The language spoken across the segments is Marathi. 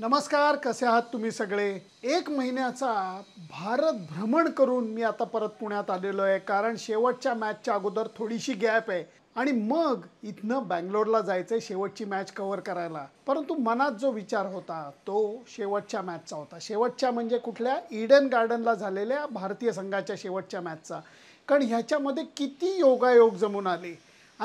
नमस्कार कसे आहात तुम्ही सगळे एक महिन्याचा भारत भ्रमण करून मी आता परत पुण्यात आलेलो आहे कारण शेवटच्या मॅचच्या अगोदर थोडीशी गॅप आहे आणि मग इथनं बँगलोरला जायचंय शेवटची मॅच कव्हर करायला परंतु मनात जो विचार होता तो शेवटच्या मॅचचा होता शेवटच्या म्हणजे कुठल्या इडन गार्डनला झालेल्या भारतीय संघाच्या शेवटच्या मॅचचा कारण ह्याच्यामध्ये किती योगायोग जमून आले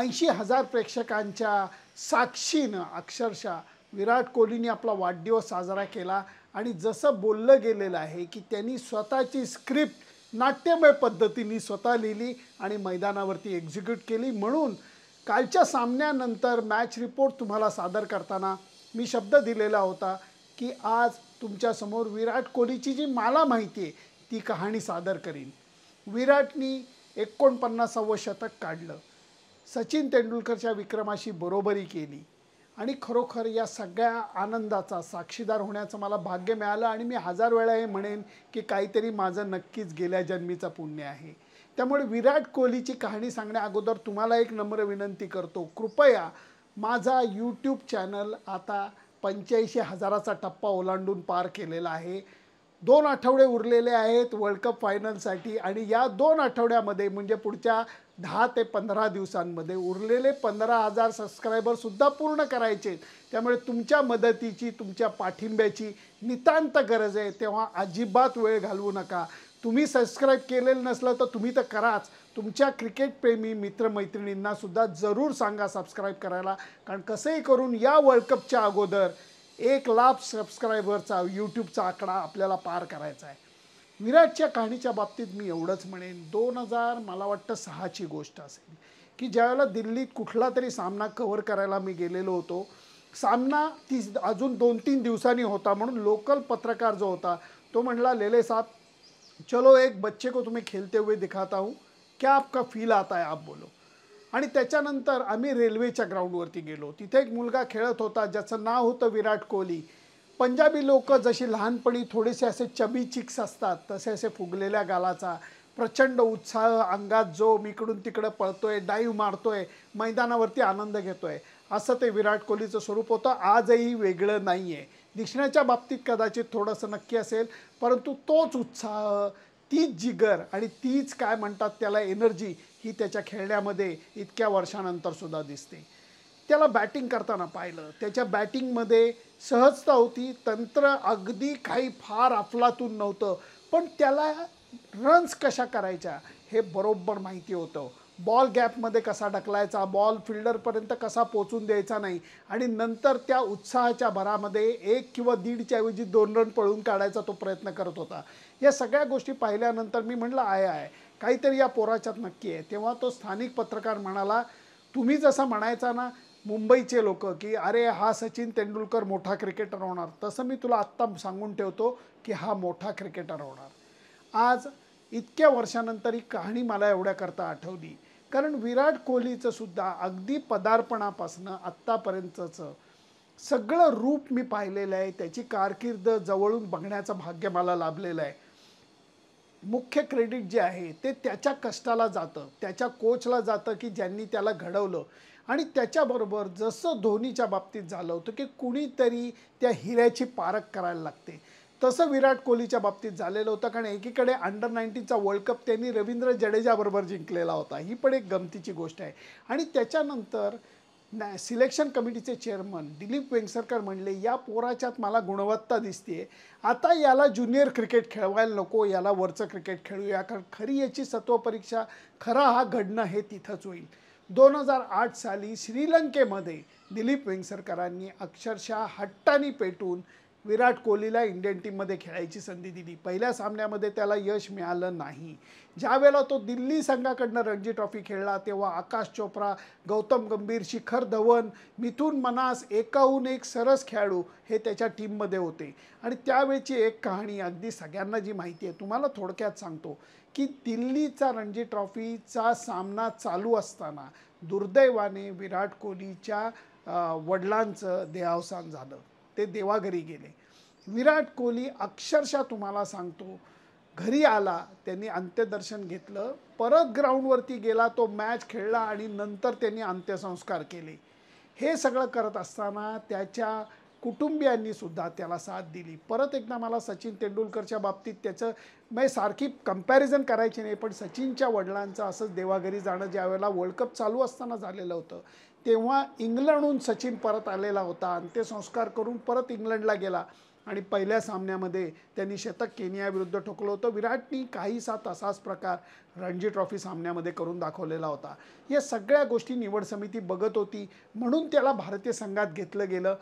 ऐंशी हजार प्रेक्षकांच्या साक्षीनं अक्षरशः विराट कोहलीने आपला वाढदिवस साजरा केला आणि जसं बोललं गेलेलं आहे की त्यांनी स्वतःची स्क्रिप्ट नाट्यमय पद्धतीने स्वतः लिहिली आणि मैदानावरती एक्झिक्यूट केली म्हणून कालच्या सामन्यानंतर मॅच रिपोर्ट तुम्हाला सादर करताना मी शब्द दिलेला होता की आज तुमच्यासमोर विराट कोहलीची जी मला माहिती आहे ती कहाणी सादर करीन विराटनी एकोणपन्नासावं शतक काढलं सचिन तेंडुलकरच्या विक्रमाशी बरोबरी केली आणि खरोखर या सगळ्या आनंदाचा साक्षीदार होण्याचं मला भाग्य मिळालं आणि मी हजार वेळा हे म्हणेन की काहीतरी माझं नक्कीच गेल्या जन्मीचा पुण्य आहे त्यामुळे विराट कोहलीची कहाणी सांगण्या अगोदर तुम्हाला एक नम्र विनंती करतो कृपया माझा यूट्यूब चॅनल आता पंच्याऐंशी हजाराचा टप्पा ओलांडून पार केलेला आहे दोन आठवडे उरलेले आहेत वर्ल्ड कप फायनलसाठी आणि या दोन आठवड्यामध्ये म्हणजे पुढच्या दहा ते पंधरा दिवसांमध्ये उरलेले पंधरा हजार सबस्क्रायबरसुद्धा पूर्ण करायचे त्यामुळे तुमच्या मदतीची तुमच्या पाठिंब्याची नितांत गरज आहे तेव्हा अजिबात वेळ घालवू नका तुम्ही सबस्क्राईब केलेलं नसलं तर तुम्ही तर कराच तुमच्या क्रिकेटप्रेमी मित्रमैत्रिणींनासुद्धा जरूर सांगा सबस्क्राईब करायला कारण कसंही करून या वर्ल्ड कपच्या अगोदर एक लाख सबस्क्रायबरचा यूट्यूबचा आकडा आपल्याला पार करायचा आहे विराटच्या कहाणीच्या बाबतीत मी एवढंच म्हणेन दोन हजार मला वाटतं सहाची गोष्ट असेल की ज्यावेळेला दिल्लीत कुठला तरी सामना कव्हर करायला मी गेलेलो होतो सामना ती अजून दोन तीन दिवसांनी होता म्हणून लोकल पत्रकार जो होता तो म्हणला लेले साहब चलो एक बच्चे को तुम्ही खेलते हुए दिखाता हूँ क्या आपका फील आता है आप बोलो आणि त्याच्यानंतर आम्ही रेल्वेच्या ग्राउंडवरती गेलो तिथे एक मुलगा खेळत होता ज्याचं नाव होतं विराट कोहली पंजाबी लोक जशी लहानपणी थोडेसे असे चबी चिक्स असतात तसे असे फुगलेल्या गालाचा प्रचंड उत्साह अंगात जो इकडून तिकडं पळतोय डाईव्ह मारतोय मैदानावरती आनंद घेतोय असं ते विराट कोहलीचं स्वरूप होतं आजही वेगळं नाही आहे दिसण्याच्या बाबतीत कदाचित थोडंसं नक्की असेल परंतु तोच उत्साह तीच जिगर आणि तीच काय म्हणतात त्याला एनर्जी ही त्याच्या खेळण्यामध्ये इतक्या वर्षानंतरसुद्धा दिसते त्याला बॅटिंग करताना पाहिलं त्याच्या बॅटिंगमध्ये सहजता होती तंत्र अगदी काही फार अफलातून नव्हतं पण त्याला रन्स कशा करायच्या हे बरोबर माहिती होतं बॉल गॅपमध्ये कसा ढकलायचा बॉल फिल्डरपर्यंत कसा पोचून द्यायचा नाही आणि नंतर त्या उत्साहाच्या भरामध्ये एक किंवा दीडच्या ऐवजी दोन रन पळून काढायचा तो प्रयत्न करत होता या सगळ्या गोष्टी पाहिल्यानंतर मी म्हटलं आहे आहे काहीतरी या पोराच्यात नक्की आहे तेव्हा तो स्थानिक पत्रकार म्हणाला तुम्ही जसा म्हणायचा ना मुंबईचे लोक की अरे हा सचिन तेंडुलकर मोठा क्रिकेटर होणार तसं मी तुला आत्ता सांगून ठेवतो की हा मोठा क्रिकेटर होणार आज इतक्या वर्षानंतर ही कहाणी मला एवढ्या करता आठवली कारण विराट कोहलीचं सुद्धा अगदी पदार्पणापासनं आत्तापर्यंतचं सगळं रूप मी पाहिलेलं आहे त्याची कारकिर्द जवळून बघण्याचं भाग्य मला लाभलेलं आहे मुख्य क्रेडिट जे आहे ते त्याच्या कष्टाला जातं त्याच्या कोचला जातं की ज्यांनी त्याला घडवलं आणि त्याच्याबरोबर जसं धोनीच्या बाबतीत झालं होतं की कुणीतरी त्या हिऱ्याची पारख करायला लागते तसं विराट कोहलीच्या बाबतीत झालेलं होतं कारण एकीकडे अंडर नाईन्टीनचा वर्ल्ड कप त्यांनी रवींद्र जडेजाबरोबर जिंकलेला होता ही पण एक गमतीची गोष्ट आहे आणि त्याच्यानंतर नॅ सिलेक्शन कमिटीचे चेअरमन दिलीप वेंगसरकर म्हणले या पोराच्यात मला गुणवत्ता दिसते आता याला ज्युनियर क्रिकेट खेळवायला नको याला वरचं क्रिकेट खेळूया कारण खरी याची सत्वपरीक्षा खरा हा घडणं हे तिथंच होईल दोन हजार आठ साली श्रीलंकेमध्ये दिलीप वेंगसरकरांनी अक्षरशः हट्टानी पेटून विराट कोहलीला इंडियन टीममध्ये खेळायची संधी दिली पहिल्या सामन्यामध्ये त्याला यश मिळालं नाही ज्यावेळेला तो दिल्ली संघाकडनं रणजी ट्रॉफी खेळला तेव्हा आकाश चोप्रा गौतम गंभीर शिखर धवन मिथून मनास एकाहून एक सरस खेळाडू हे त्याच्या टीममध्ये होते आणि त्यावेळची एक कहाणी अगदी सगळ्यांना जी माहिती आहे तुम्हाला थोडक्यात सांगतो की दिल्लीचा रणजी ट्रॉफीचा सामना चालू असताना दुर्दैवाने विराट कोहलीच्या वडिलांचं देहावसान झालं ते देवाघरी गेले विराट कोहली अक्षरशः तुम्हाला सांगतो घरी आला त्यांनी अंत्यदर्शन घेतलं परत ग्राउंडवरती गेला तो मॅच खेळला आणि नंतर त्यांनी अंत्यसंस्कार केले हे सगळं करत असताना त्याच्या कुटुंबियांनी सुद्धा त्याला साथ दिली परत एकदा मला सचिन तेंडुलकरच्या बाबतीत त्याचं मग म्हणजे सारखी कम्पॅरिझन करायची नाही पण सचिनच्या वडिलांचं असंच देवाघरी जाणं वेळेला वर्ल्ड कप चालू असताना झालेलं होतं तेव्हा इंग्लंडहून सचिन परत आलेला होता अंत्यसंस्कार करून परत इंग्लंडला गेला आणि पहिल्या सामन्यामध्ये त्यांनी शतक केनियाविरुद्ध ठोकलं होतं विराटनी काहीसा तसाच प्रकार रणजी ट्रॉफी सामन्यामध्ये करून दाखवलेला होता या सगळ्या गोष्टी निवड समिती बघत होती म्हणून त्याला भारतीय संघात घेतलं गेलं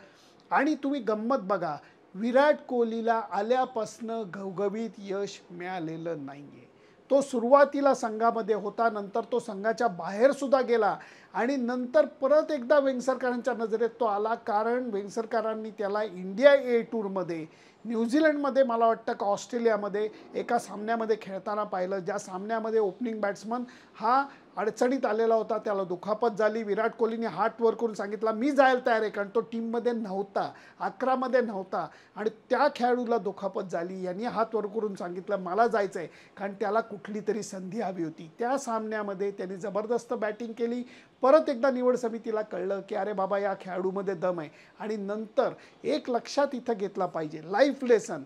आणि तुम्ही गंमत बघा विराट कोहलीला आल्यापासनं घवघवीत यश मिळालेलं नाही आहे तो सुरुवातीला संघामध्ये होता नंतर तो संघाच्या बाहेरसुद्धा गेला आणि नंतर परत एकदा वेंगसरकरांच्या नजरेत तो आला कारण वेंगसरकरांनी त्याला इंडिया ए टूरमध्ये न्यूझीलंडमध्ये मला वाटतं का ऑस्ट्रेलियामध्ये एका सामन्यामध्ये खेळताना पाहिलं ज्या सामन्यामध्ये ओपनिंग बॅट्समन हा अडचणीत आलेला होता त्याला दुखापत झाली विराट कोहलीने हात वर करून सांगितला मी जायला तयार आहे कारण तो टीममध्ये नव्हता अकरामध्ये नव्हता आणि त्या खेळाडूला दुखापत झाली यांनी हात वर करून सांगितलं मला जायचं आहे कारण त्याला कुठली तरी संधी हवी होती त्या सामन्यामध्ये त्यांनी जबरदस्त बॅटिंग केली परत एकदा निवड समितीला कळलं की अरे बाबा या खेळाडूमध्ये दम आहे आणि नंतर एक लक्षात इथं घेतला पाहिजे लाईफ लेसन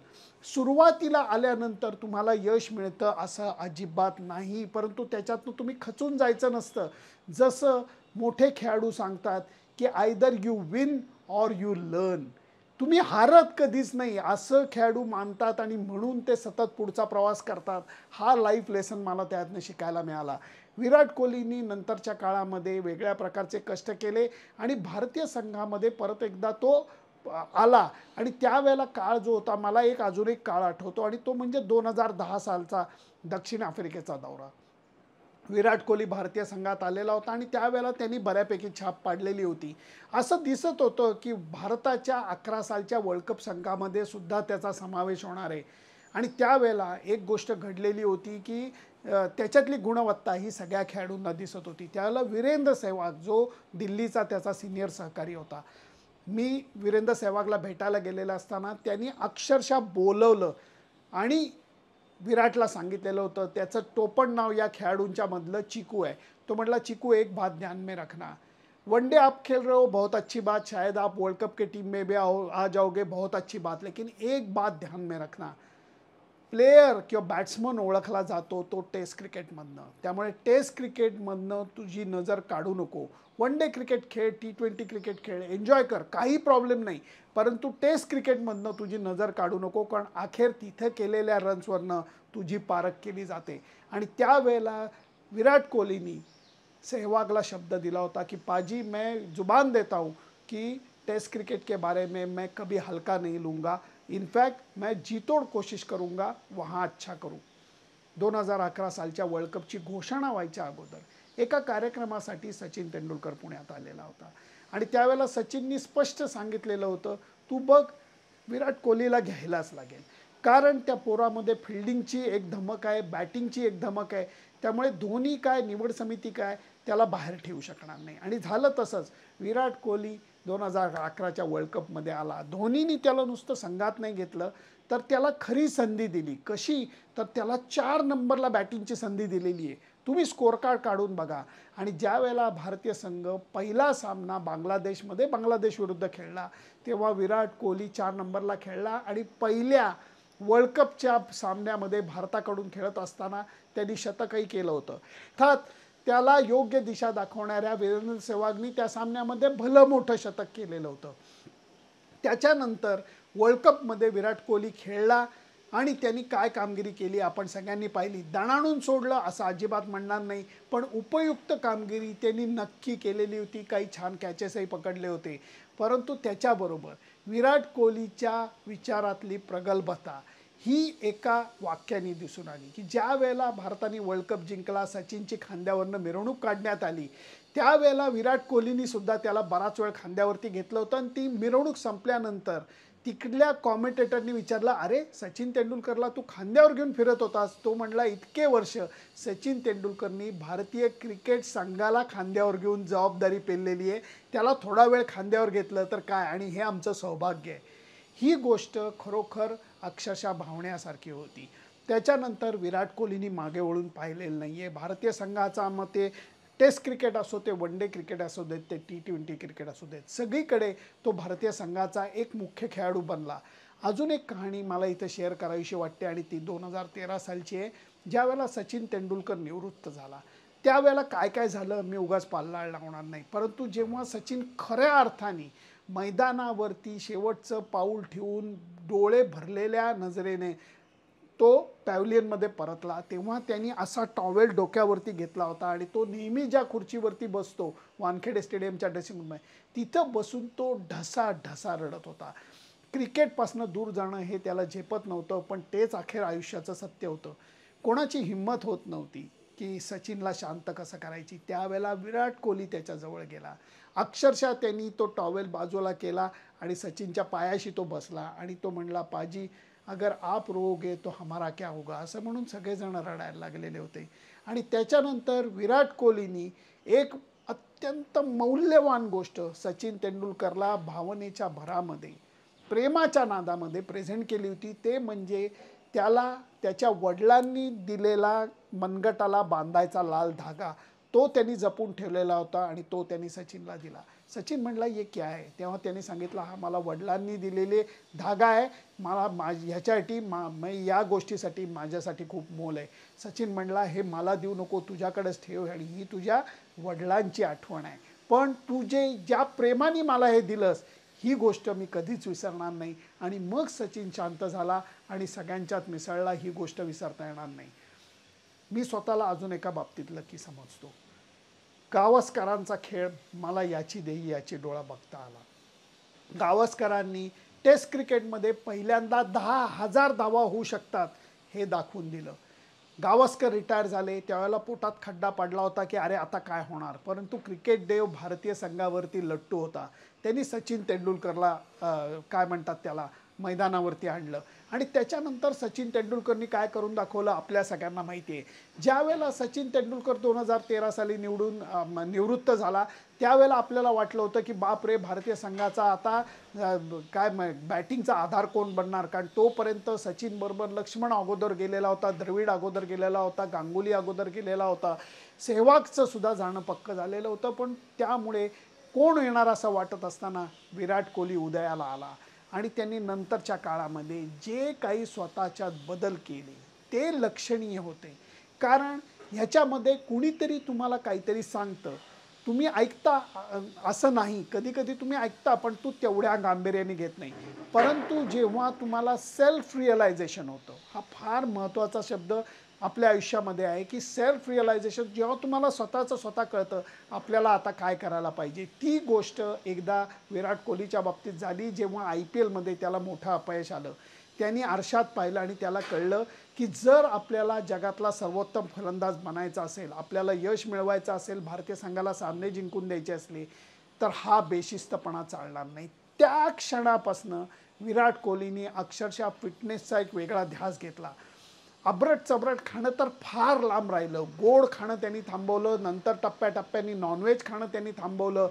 सुरुवातीला आल्यानंतर तुम्हाला यश मिळतं असं अजिबात नाही परंतु त्याच्यातनं तुम्ही खचून जायचं नसतं जसं मोठे खेळाडू सांगतात की either you win or you learn तुम्ही हारत कधीच नाही असं खेळाडू मानतात आणि म्हणून ते सतत पुढचा प्रवास करतात हा लाईफ लेसन मला त्यातनं शिकायला मिळाला विराट कोहलीनी नंतरच्या काळामध्ये वेगळ्या प्रकारचे कष्ट केले आणि भारतीय संघामध्ये परत एकदा तो आला आणि त्यावेळेला काळ जो होता मला एक अजून एक काळ आठवतो आणि तो म्हणजे दोन हजार दहा सालचा दक्षिण आफ्रिकेचा दौरा विराट कोहली भारतीय संघात आलेला होता आणि त्यावेळेला त्यांनी बऱ्यापैकी छाप पाडलेली होती असं दिसत होतं की भारताच्या अकरा सालच्या वर्ल्ड कप संघामध्ये सुद्धा त्याचा समावेश होणार आहे आणि त्यावेळेला एक गोष्ट घडलेली होती की त्याच्यातली गुणवत्ता ही सगळ्या खेळाडूंना दिसत होती त्याला वीरेंद्र सेवाग जो दिल्लीचा त्याचा सिनियर सहकारी होता मी वीरेंद्र सेहवागला भेटायला गेलेला असताना त्यांनी अक्षरशः बोलवलं आणि विराटला सांगितलेलं होतं त्याचं टोपण नाव या खेळाडूंच्यामधलं चिकू आहे तो म्हटला चिकू एक बात ध्यान में रखना वन डे आप खेल रहे हो बहुत अच्छी बात शायद आप वर्ल्ड कप के टीम में भी आओ आ जाओगे बहुत अच्छी बात लेकिन एक बात ध्यान में रखना प्लेयर किंवा बॅट्समन ओळखला जातो तो टेस्ट क्रिकेटमधनं त्यामुळे टेस्ट क्रिकेटमधनं तुझी नजर काढू नको वन डे क्रिकेट खेळ टी ट्वेंटी क्रिकेट खेळ एन्जॉय कर काही प्रॉब्लेम नाही परंतु टेस्ट क्रिकेटमधनं तुझी नजर काढू नको कारण अखेर तिथे केलेल्या रन्सवरनं तुझी पारख केली जाते आणि त्यावेळेला विराट कोहलीनी सहवागला शब्द दिला होता की पाजी मैं जुबान देता हूँ की टेस्ट क्रिकेट के बारे में मैं कभी हलका नहीं लूंगा इनफॅक्ट मैं जीतोड कोशिश करूंगा वहां अच्छा करू दोन हजार अकरा सालच्या वर्ल्ड कपची घोषणा व्हायच्या अगोदर एका कार्यक्रमासाठी सचिन तेंडुलकर पुण्यात आलेला होता आणि त्यावेळेला सचिननी स्पष्ट सांगितलेलं होतं तू बघ विराट कोहलीला घ्यायलाच लागेल कारण त्या पोरामध्ये फिल्डिंगची एक धमक आहे बॅटिंगची एक धमक आहे त्यामुळे धोनी काय निवड समिती काय त्याला बाहेर ठेवू शकणार नाही आणि झालं तसंच विराट कोहली दोन हजार अकराच्या वर्ल्ड कपमध्ये आला धोनीने त्याला नुसतं संघात नाही घेतलं तर त्याला खरी संधी दिली कशी तर त्याला चार नंबरला बॅटिंगची संधी दिलेली आहे तुम्ही स्कोअर कार्ड काढून बघा आणि ज्या वेळेला भारतीय संघ पहिला सामना बांगलादेशमध्ये बांगलादेश विरुद्ध खेळला तेव्हा विराट कोहली चार नंबरला खेळला आणि पहिल्या वर्ल्ड कपच्या सामन्यामध्ये भारताकडून खेळत असताना त्यांनी शतकही केलं होतं अर्थात त्याला योग्य दिशा दाखवणाऱ्या वीरेंद्र सेवागनी त्या सामन्यामध्ये भलं मोठं शतक केलेलं होतं त्याच्यानंतर वर्ल्ड कपमध्ये विराट कोहली खेळला आणि त्यांनी काय कामगिरी केली आपण सगळ्यांनी पाहिली दणाणून सोडलं असं अजिबात म्हणणार नाही पण उपयुक्त कामगिरी त्यांनी नक्की केलेली होती काही छान कॅचेसही पकडले होते परंतु त्याच्याबरोबर विराट कोहलीच्या विचारातली प्रगल्भता ही एका वाक्याने दिसून आली की ज्या वेळेला भारताने वर्ल्ड कप जिंकला सचिनची खांद्यावरनं मिरवणूक काढण्यात आली त्यावेळेला विराट कोहलीनी सुद्धा त्याला बराच वेळ खांद्यावरती घेतलं होतं आणि ती मिरवणूक संपल्यानंतर तिकडल्या कॉमेंटेटरनी विचारलं अरे सचिन तेंडुलकरला तू खांद्यावर घेऊन फिरत होतास तो म्हणला इतके वर्ष सचिन तेंडुलकरनी भारतीय क्रिकेट संघाला खांद्यावर घेऊन जबाबदारी पेललेली आहे त्याला थोडा वेळ खांद्यावर घेतलं तर काय आणि हे आमचं सौभाग्य आहे ही गोष्ट खरोखर अक्षरशः भावण्यासारखी होती त्याच्यानंतर विराट कोहलीने मागे वळून पाहिलेलं नाही आहे भारतीय संघाचा मग ते टेस्ट क्रिकेट असो ते वन डे क्रिकेट असू देत ते टी ट्वेंटी क्रिकेट असू देत सगळीकडे तो भारतीय संघाचा एक मुख्य खेळाडू बनला अजून एक कहाणी मला इथं शेअर करावीशी वाटते आणि ती दोन हजार तेरा सालची आहे ज्यावेळेला सचिन तेंडुलकर निवृत्त झाला त्यावेळेला काय काय झालं मी उगाच पाल्ला लावणार नाही परंतु जेव्हा सचिन खऱ्या अर्थाने मैदानावरती शेवटचं पाऊल ठेवून डोळे भरलेल्या नजरेने तो पॅव्हलियनमध्ये परतला तेव्हा त्यांनी असा टॉवेल डोक्यावरती घेतला होता आणि तो नेहमी ज्या खुर्चीवरती बसतो वानखेडे स्टेडियमच्या ड्रेसिंग रूममध्ये तिथं बसून तो ढसा ढसा रडत होता क्रिकेटपासनं दूर जाणं हे त्याला झेपत नव्हतं पण तेच अखेर आयुष्याचं सत्य होतं कोणाची हिंमत होत नव्हती की सचिनला शांत कसं करायची त्यावेळेला विराट कोहली त्याच्याजवळ गेला अक्षरशः त्यांनी तो टॉवेल बाजूला केला आणि सचिनच्या पायाशी तो बसला आणि तो म्हणला पाजी अगर आप रोगे तो हमारा क्या होगा असं म्हणून सगळेजण रडायला लागलेले होते आणि त्याच्यानंतर विराट कोहलीनी एक अत्यंत मौल्यवान गोष्ट सचिन तेंडुलकरला भावनेच्या भरामध्ये प्रेमाच्या नादामध्ये प्रेझेंट केली होती ते म्हणजे त्याला त्याच्या वडिलांनी दिलेला मनगटाला बांधायचा लाल धागा तो त्यांनी जपून ठेवलेला होता आणि तो त्यांनी सचिनला दिला सचिन म्हणला हे क्या आहे तेव्हा त्यांनी सांगितलं हा मला वडिलांनी दिलेले धागा आहे मला मा ह्याच्यासाठी मा मी या गोष्टीसाठी माझ्यासाठी खूप मोल आहे सचिन म्हणला हे मला देऊ नको तुझ्याकडेच ठेव आणि ही तुझ्या वडिलांची आठवण आहे पण तू जे ज्या प्रेमाने मला हे दिलंस ही गोष्ट मी कधीच विसरणार नाही आणि मग सचिन शांत झाला आणि सगळ्यांच्यात मिसळला ही गोष्ट विसरता येणार नाही मी स्वतःला अजून एका बाबतीतलं की समजतो गावस्करांचा खेळ मला याची देही याची डोळा बघता आला गावस्करांनी टेस्ट क्रिकेटमध्ये पहिल्यांदा दहा हजार धावा होऊ शकतात हे दाखवून दिलं गावस्कर रिटायर झाले त्यावेळेला पोटात खड्डा पडला होता की अरे आता काय होणार परंतु क्रिकेट देव भारतीय संघावरती लट्टू होता त्यांनी सचिन तेंडुलकरला काय म्हणतात त्याला मैदानावरती आणलं आणि त्याच्यानंतर सचिन तेंडुलकरनी काय करून दाखवलं आपल्या सगळ्यांना माहिती आहे ज्यावेळेला सचिन तेंडुलकर दोन हजार तेरा साली निवडून निवृत्त झाला त्यावेळेला आपल्याला वाटलं होतं की बाप रे भारतीय संघाचा आता काय बॅटिंगचा आधार कोण बनणार कारण तोपर्यंत सचिन बरोबर लक्ष्मण अगोदर गेलेला होता द्रविड अगोदर गेलेला होता गांगुली अगोदर गेलेला होता सेहवागचं सुद्धा जाणं पक्कं झालेलं होतं पण त्यामुळे कोण येणार असं वाटत असताना विराट कोहली उदयाला आला आणि त्यांनी नंतरच्या काळामध्ये जे काही स्वतःच्यात बदल केले ते लक्षणीय होते कारण ह्याच्यामध्ये कुणीतरी तुम्हाला काहीतरी सांगतं तुम्ही ऐकता असं नाही कधी कधी तुम्ही ऐकता पण तू तेवढ्या गांभीर्याने घेत नाही परंतु जेव्हा तुम्हाला सेल्फ रिअलायझेशन होतं हा फार महत्त्वाचा शब्द आपल्या आयुष्यामध्ये आहे की सेल्फ रिअलायझेशन जेव्हा तुम्हाला स्वतःचं स्वतः कळतं आपल्याला आता काय करायला पाहिजे ती गोष्ट एकदा विराट कोहलीच्या बाबतीत झाली जेव्हा आय पी एलमध्ये त्याला मोठं अपयश आलं त्यांनी आरशात पाहिलं आणि त्याला कळलं की जर आपल्याला जगातला सर्वोत्तम फलंदाज बनायचा असेल आपल्याला यश मिळवायचं असेल भारतीय संघाला सामने जिंकून द्यायचे असले तर हा बेशिस्तपणा चालणार नाही त्या क्षणापासनं विराट कोहलीने अक्षरशः फिटनेसचा एक वेगळा ध्यास घेतला अब्रट चब्रट खाणं तर फार लांब राहिलं गोड खाणं त्यांनी थांबवलं नंतर टप्प्याटप्प्याने नॉनव्हेज खाणं त्यांनी थांबवलं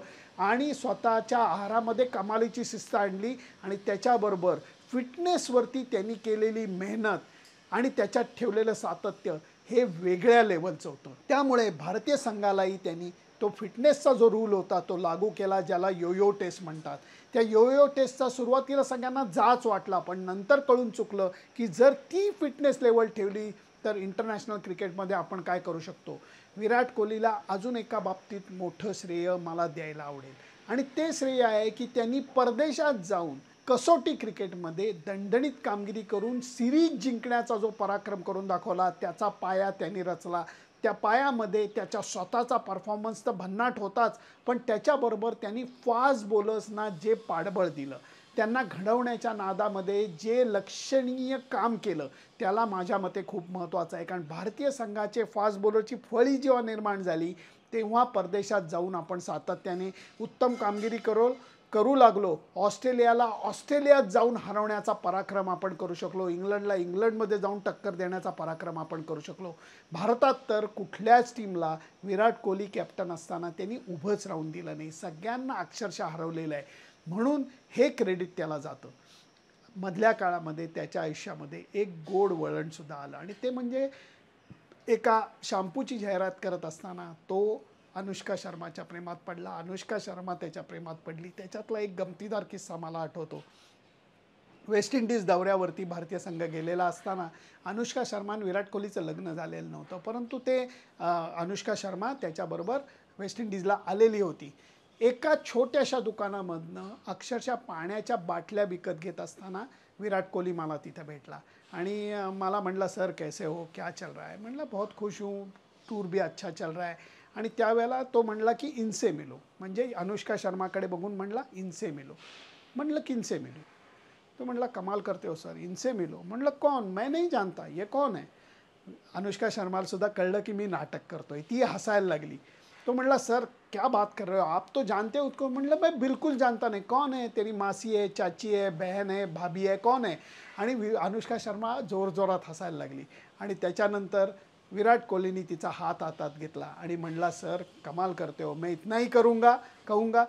आणि स्वतःच्या आहारामध्ये कमालीची शिस्त आणली आणि त्याच्याबरोबर फिटनेसवरती त्यांनी केलेली मेहनत आणि त्याच्यात ठेवलेलं सातत्य हे वेगळ्या लेवलचं होतं त्यामुळे भारतीय संघालाही त्यांनी तो फिटनेसचा जो रूल होता तो लागू केला ज्याला योयो टेस्ट म्हणतात त्या योयो टेस्टचा सुरुवातीला सगळ्यांना जाच वाटला पण नंतर कळून चुकलं की जर ती फिटनेस लेवल ठेवली तर इंटरनॅशनल क्रिकेटमध्ये आपण काय करू शकतो विराट कोहलीला अजून एका बाबतीत मोठं श्रेय मला द्यायला आवडेल आणि ते श्रेय आहे की त्यांनी परदेशात जाऊन कसोटी क्रिकेटमध्ये दणदणीत कामगिरी करून सिरीज जिंकण्याचा जो पराक्रम करून दाखवला त्याचा पाया त्यांनी रचला त्या पायामध्ये त्याच्या स्वतःचा परफॉर्मन्स तर भन्नाट होताच पण त्याच्याबरोबर त्यांनी फास्ट बॉलर्सना जे पाठबळ दिलं त्यांना घडवण्याच्या नादामध्ये जे लक्षणीय काम केलं त्याला माझ्या मते खूप महत्त्वाचं आहे कारण भारतीय संघाचे फास्ट बॉलरची फळी जेव्हा निर्माण झाली तेव्हा परदेशात जाऊन आपण सातत्याने उत्तम कामगिरी करो करू लागलो ऑस्ट्रेलियाला ऑस्ट्रेलियात जाऊन हरवण्याचा पराक्रम आपण करू शकलो इंग्लंडला इंग्लंडमध्ये जाऊन टक्कर देण्याचा पराक्रम आपण करू शकलो भारतात तर कुठल्याच टीमला विराट कोहली कॅप्टन असताना त्यांनी उभंच राहून दिलं नाही सगळ्यांना अक्षरशः हरवलेलं आहे म्हणून हे क्रेडिट त्याला जातं मधल्या काळामध्ये त्याच्या आयुष्यामध्ये एक गोड वळणसुद्धा आलं आणि ते म्हणजे एका शॅम्पूची जाहिरात करत असताना तो अनुष्का शर्माच्या प्रेमात पडला अनुष्का शर्मा त्याच्या प्रेमात पडली त्याच्यातला एक गमतीदार किस्सा मला आठवतो वेस्ट इंडिज दौऱ्यावरती भारतीय संघ गेलेला असताना अनुष्का शर्मा आणि विराट कोहलीचं लग्न झालेलं नव्हतं परंतु ते अनुष्का शर्मा त्याच्याबरोबर वेस्ट इंडिजला आलेली होती एका छोट्याशा दुकानामधनं अक्षरशः पाण्याच्या बाटल्या विकत घेत असताना विराट कोहली मला तिथं भेटला आणि मला म्हटलं सर कैसे हो क्या चल रहा है म्हटलं बहुत खुश हूँ टूर भी अच्छा चल रहा है आणि त्यावेळेला तो म्हणला की इनसे मिलो म्हणजे अनुष्का शर्माकडे बघून म्हणला इनसे मिलो म्हणलं किनसे मिलो तो म्हणला कमाल करते हो सर इनसे मिलो म्हणलं कोण मैं नाही जानता ये कोण आहे अनुष्का शर्माला सुद्धा कळलं की मी नाटक करतोय ती हसायला लागली तो म्हणला सर क्या बात कर रहे हो आप तो जानते हो उसको म्हणलं भाई बिलकुल जानता नाही कौन आहे तेरी मासी आहे चाची आहे बहन आहे भाभी आहे कौन आहे आणि वि अनुष्का शर्मा जोरजोरात हसायला लागली आणि त्याच्यानंतर विराट कोहलीने तिचा हात हातात घेतला आणि म्हणला सर कमाल करते हो मी इतनाही करूंगा कहूंगा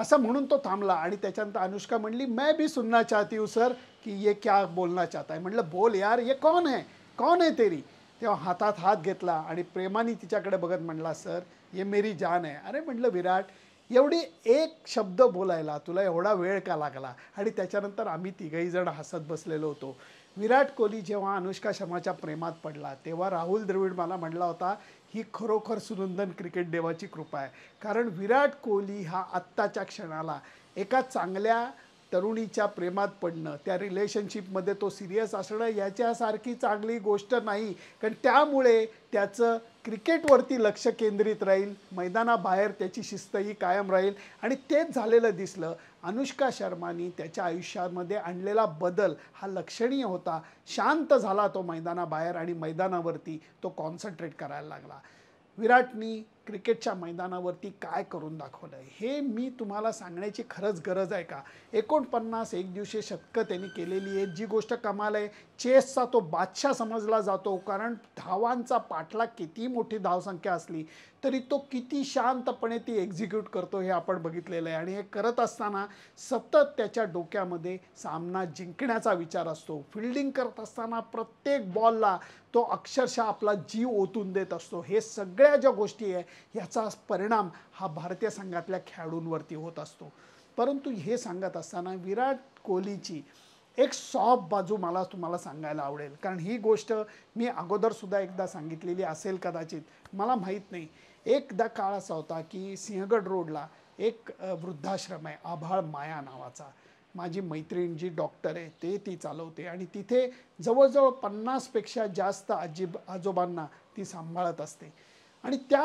असं म्हणून तो थांबला आणि त्याच्यानंतर अनुष्का म्हणली मी भी सुनना चाहती हूँ सर की ये क्या बोलना चाहता है म्हटलं बोल यार ये कौन है कौन है तेरी तेव्हा हातात हात घेतला आणि प्रेमाने तिच्याकडे बघत म्हणला सर ये मेरी जान आहे अरे म्हटलं विराट एवढी एक शब्द बोलायला तुला एवढा वेळ का लागला आणि त्याच्यानंतर आम्ही तिघही जण हसत बसलेलो होतो विराट कोहली जेव्हा अनुष्का शर्माच्या प्रेमात पडला तेव्हा राहुल द्रविड मला म्हटला होता ही खरोखर सुनंदन क्रिकेट देवाची कृपा आहे कारण विराट कोहली हा आत्ताच्या क्षणाला एका चांगल्या तरुणीच्या प्रेमात पडणं त्या रिलेशनशिपमध्ये तो सिरियस असणं याच्यासारखी चांगली गोष्ट नाही कारण त्यामुळे त्याचं क्रिकेटवरती लक्ष केंद्रित राहील मैदानाबाहेर त्याची शिस्तही कायम राहील आणि तेच झालेलं दिसलं अनुष्का शर्मानी त्याच्या आयुष्यामध्ये आणलेला बदल हा लक्षणीय होता शांत झाला तो मैदानाबाहेर आणि मैदानावरती तो कॉन्सन्ट्रेट करायला लागला विराटनी क्रिकेटच्या मैदानावरती काय करून दाखवलं हे मी तुम्हाला सांगण्याची खरंच गरज आहे का एकोणपन्नास एक दिवशी शतकं त्यांनी केलेली आहे जी गोष्ट कमाल आहे चेसचा तो बादशाह समजला जातो कारण धावांचा पाठला किती मोठी धावसंख्या असली तरी तो किती शांतपणे ती एक्झिक्यूट करतो हे आपण बघितलेलं आहे आणि हे करत असताना सतत त्याच्या डोक्यामध्ये सामना जिंकण्याचा विचार असतो फिल्डिंग करत असताना प्रत्येक बॉलला तो अक्षरशः आपला जीव ओतून देत असतो हे सगळ्या ज्या गोष्टी आहे याचा परिणाम हा भारतीय संघातल्या खेळाडूंवरती होत असतो परंतु हे सांगत असताना विराट कोहलीची एक सॉफ्ट बाजू मला तुम्हाला सांगायला आवडेल कारण ही गोष्ट मी अगोदर सुद्धा एकदा सांगितलेली असेल कदाचित मला माहीत नाही एकदा काळ असा होता की सिंहगड रोडला एक वृद्धाश्रम आहे आभाळ माया नावाचा माझी मैत्रीण जी डॉक्टर आहे ते ती चालवते आणि तिथे जवळजवळ पन्नासपेक्षा जास्त आजी आजोबांना ती सांभाळत असते आणि त्या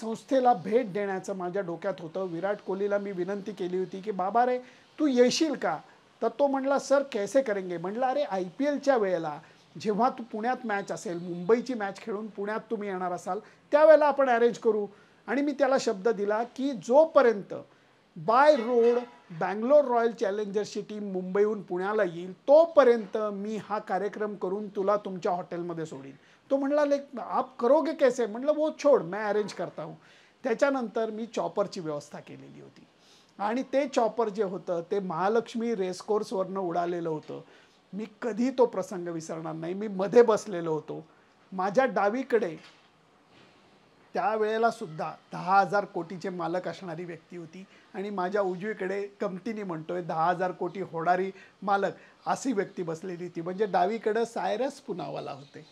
संस्थेला भेट देण्याचं माझ्या डोक्यात होतं विराट कोहलीला मी विनंती केली होती की बाबा रे तू येशील का तर तो म्हणला सर कैसे करेंगे म्हटलं अरे आय पी एलच्या वेळेला जेव्हा तू पुण्यात मॅच असेल मुंबईची मॅच खेळून पुण्यात तुम्ही येणार असाल त्यावेळेला आपण अरेंज करू आणि मी त्याला शब्द दिला की जोपर्यंत बाय रोड बँगलोर रॉयल चॅलेंजर्सची टीम मुंबईहून पुण्याला येईल तोपर्यंत मी हा कार्यक्रम करून तुला तुमच्या हॉटेलमध्ये सोडीन तो म्हणला लाईक आप करोगे कैसे म्हटलं वो छोड मैं अरेंज करता हूँ त्याच्यानंतर मी चॉपरची व्यवस्था केलेली होती आणि ते चॉपर जे होतं ते महालक्ष्मी रेसकोर्सवरनं उडालेलं होतं मी कधी तो प्रसंग विसरणार नाही मी मध्ये बसलेलो होतो माझ्या डावीकडे त्यावेळेला सुद्धा दहा हजार कोटीचे मालक असणारी व्यक्ती होती आणि माझ्या उजवीकडे कमतीने म्हणतोय दहा हजार कोटी होणारी मालक अशी व्यक्ती बसलेली होती म्हणजे डावीकडं सायरस पुनावाला होते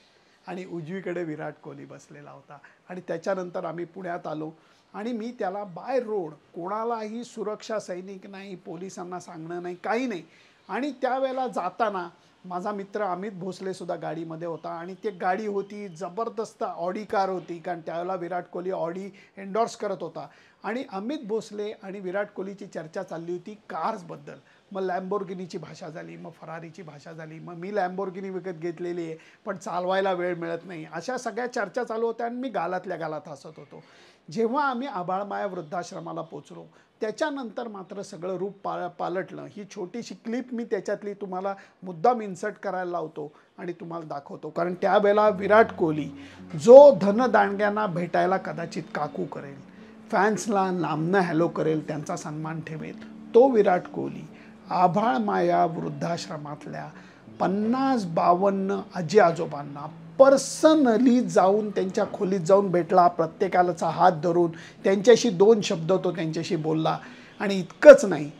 आणि उजवीकडे विराट कोहली बसलेला होता आणि त्याच्यानंतर आम्ही पुण्यात आलो आणि मी त्याला बाय रोड कोणालाही सुरक्षा सैनिक नाही पोलिसांना सांगणं नाही काही नाही आणि त्यावेळेला जाताना माझा मित्र अमित भोसलेसुद्धा गाडीमध्ये होता आणि ते गाडी होती जबरदस्त ऑडी कार होती कारण त्यावेळेला विराट कोहली ऑडी एन्डॉर्स करत होता आणि अमित भोसले आणि विराट कोहलीची चर्चा चालली होती कार्सबद्दल मग लॅम्बोर्गिनीची भाषा झाली मग फरारीची भाषा झाली मग मी लॅम्बोर्गिनी विकत घेतलेली आहे पण चालवायला वेळ मिळत नाही अशा सगळ्या चर्चा चालू होत्या आणि मी गालातल्या गालात हसत होतो जेव्हा आम्ही आबाळमाया वृद्धाश्रमाला पोचलो त्याच्यानंतर मात्र सगळं रूप पा पालटलं ही छोटीशी क्लिप मी त्याच्यातली तुम्हाला मुद्दाम इन्सर्ट करायला लावतो आणि तुम्हाला दाखवतो कारण त्यावेळेला विराट कोहली जो धनदांड्यांना भेटायला कदाचित काकू करेल फॅन्सला नामनं हॅलो करेल त्यांचा सन्मान ठेवेल तो विराट कोहली आभाळ माया वृद्धाश्रमातल्या पन्नास बावन्न आजी आजोबांना पर्सनली जाऊन त्यांच्या खोलीत जाऊन भेटला प्रत्येकालाचा हात धरून त्यांच्याशी दोन शब्द तो त्यांच्याशी बोलला आणि इतकंच नाही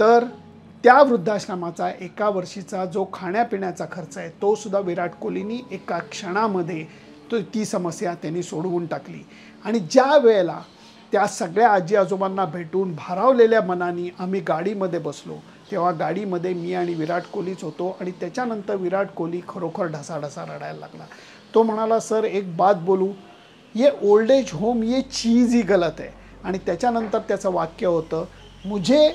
तर त्या वृद्धाश्रमाचा एका वर्षीचा जो खाण्यापिण्याचा खर्च आहे तो सुद्धा विराट कोहलीनी एका क्षणामध्ये तो ती समस्या त्यांनी सोडवून टाकली आणि ज्या वेळेला त्या सगळ्या आजी आजोबांना भेटून भारावलेल्या मनाने आम्ही गाडीमध्ये बसलो तेव्हा गाडीमध्ये मी आणि विराट कोहलीच होतो आणि त्याच्यानंतर विराट कोहली खरोखर ढसाढसा रडायला लागला तो म्हणाला सर एक बात बोलू ये ओल्ड एज होम ये चीज ही गलत आहे आणि त्याच्यानंतर त्याचं वाक्य होतं मुझे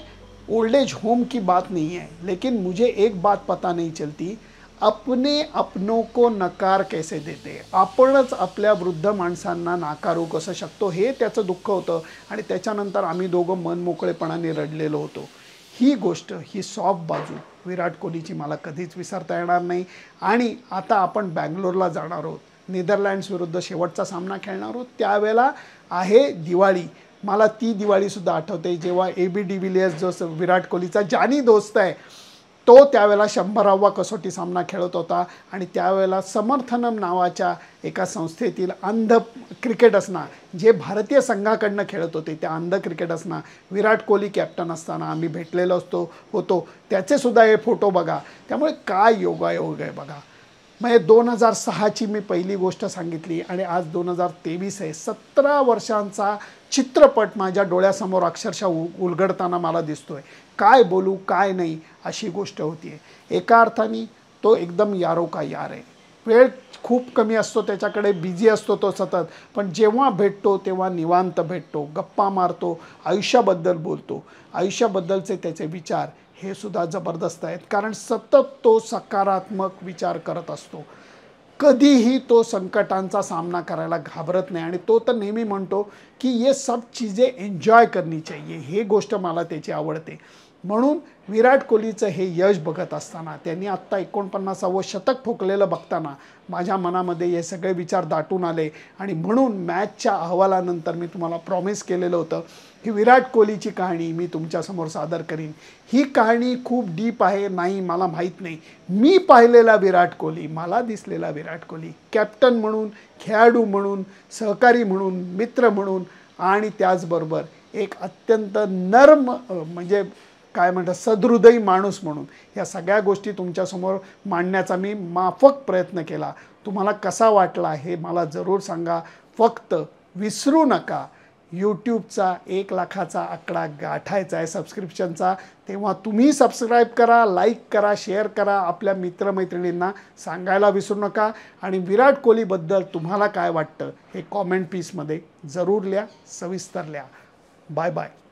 ओल्ड एज होम की बात नहीं आहे लेकिन मुझे एक बात पता नहीं चलती अपने अपनों को नकार कैसे देते आपणच आपल्या वृद्ध माणसांना नाकारू कसं शकतो हे त्याचं दुःख होतं आणि त्याच्यानंतर आम्ही दोघं मन मोकळेपणाने रडलेलो होतो ही गोष्ट ही सॉफ्ट बाजू विराट कोहलीची मला कधीच विसरता येणार नाही आणि आता आपण बँगलोरला जाणार आहोत नेदरलँड्स विरुद्ध शेवटचा सामना खेळणार आहोत त्यावेळेला आहे दिवाळी मला ती दिवाळीसुद्धा आठवते जेव्हा ए बी डी विलियर्स जो विराट कोहलीचा जानी दोस्त आहे तो त्यावेळेला शंभरावा कसोटी सामना खेळत होता आणि त्यावेळेला समर्थनम नावाच्या एका संस्थेतील अंध क्रिकेट असना जे भारतीय संघाकडनं खेळत होते त्या अंध क्रिकेट असणार विराट कोहली कॅप्टन असताना आम्ही भेटलेलो असतो होतो त्याचेसुद्धा हे फोटो बघा त्यामुळे काय योगायोग आहे बघा म्हणजे दोन हजार सहाची मी पहिली गोष्ट सांगितली आणि आज दोन हजार तेवीस आहे सतरा वर्षांचा चित्रपट माझ्या डोळ्यासमोर अक्षरशः उ उलगडताना मला दिसतोय काय बोलू काय नाही अशी गोष्ट होती एका अर्थाने तो एकदम यारो का यार आहे वेळ खूप कमी असतो त्याच्याकडे बिझी असतो तो सतत पण जेव्हा भेटतो तेव्हा निवांत भेटतो गप्पा मारतो आयुष्याबद्दल बोलतो आयुष्याबद्दलचे त्याचे विचार हे सुद्धा जबरदस्त आहेत कारण सतत तो सकारात्मक विचार करत असतो कधीही तो संकटांचा सामना करायला घाबरत नाही आणि तो तर नेहमी म्हणतो की ये सब चीजे एन्जॉय करणी चाहिए हे गोष्ट मला त्याची आवडते म्हणून विराट कोहलीचं हे यश बघत असताना त्यांनी आत्ता एकोणपन्नासावं शतक ठोकलेलं बघताना माझ्या मनामध्ये हे सगळे विचार दाटून आले आणि म्हणून मॅचच्या अहवालानंतर मी तुम्हाला प्रॉमिस केलेलं होतं ही विराट कोहलीची कहाणी मी तुमच्यासमोर सादर करीन ही कहाणी खूप डीप आहे नाही मला माहीत नाही मी पाहिलेला विराट कोहली मला दिसलेला विराट कोहली कॅप्टन म्हणून खेळाडू म्हणून सहकारी म्हणून मित्र म्हणून आणि त्याचबरोबर एक अत्यंत नर्म म्हणजे काय म्हणतात सदृदयी माणूस म्हणून या सगळ्या गोष्टी तुमच्यासमोर मांडण्याचा मी माफक प्रयत्न केला तुम्हाला कसा वाटला हे मला जरूर सांगा फक्त विसरू नका यूट्यूबचा एक लाखाचा आकडा गाठायचा आहे सबस्क्रिप्शनचा तेव्हा तुम्ही सबस्क्राईब करा लाईक करा शेअर करा आपल्या मित्रमैत्रिणींना सांगायला विसरू नका आणि विराट कोहलीबद्दल तुम्हाला काय वाटतं हे कॉमेंट पीसमध्ये जरूर लिहा सविस्तर लिहा बाय बाय